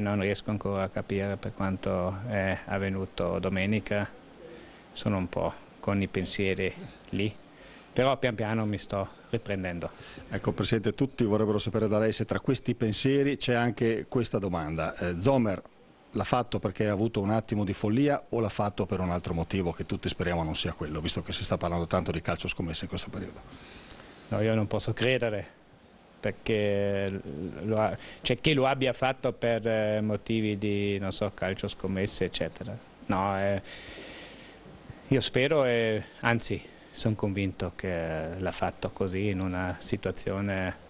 Non riesco ancora a capire per quanto è avvenuto domenica, sono un po' con i pensieri lì, però pian piano mi sto riprendendo. Ecco Presidente, tutti vorrebbero sapere da lei se tra questi pensieri c'è anche questa domanda. Eh, Zomer l'ha fatto perché ha avuto un attimo di follia o l'ha fatto per un altro motivo che tutti speriamo non sia quello, visto che si sta parlando tanto di calcio scommessa in questo periodo? No, io non posso credere perché lo ha, cioè che lo abbia fatto per eh, motivi di so, calcio scommesse eccetera no eh, io spero e anzi sono convinto che l'ha fatto così in una situazione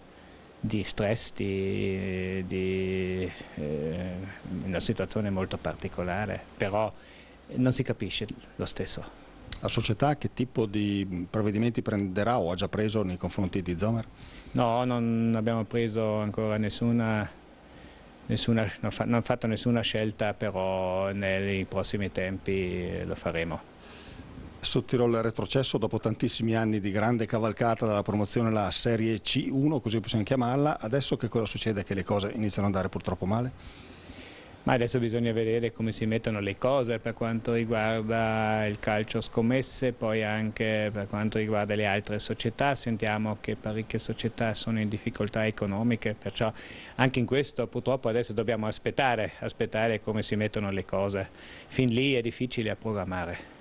di stress di, di eh, una situazione molto particolare però non si capisce lo stesso la società che tipo di provvedimenti prenderà o ha già preso nei confronti di Zomer? No, non abbiamo preso ancora nessuna, nessuna non fatto nessuna scelta, però nei prossimi tempi lo faremo. Sottirol retrocesso dopo tantissimi anni di grande cavalcata dalla promozione alla Serie C1, così possiamo chiamarla, adesso che cosa succede? Che le cose iniziano ad andare purtroppo male? ma adesso bisogna vedere come si mettono le cose per quanto riguarda il calcio scommesse, poi anche per quanto riguarda le altre società, sentiamo che parecchie società sono in difficoltà economiche, perciò anche in questo purtroppo adesso dobbiamo aspettare, aspettare come si mettono le cose. Fin lì è difficile a programmare.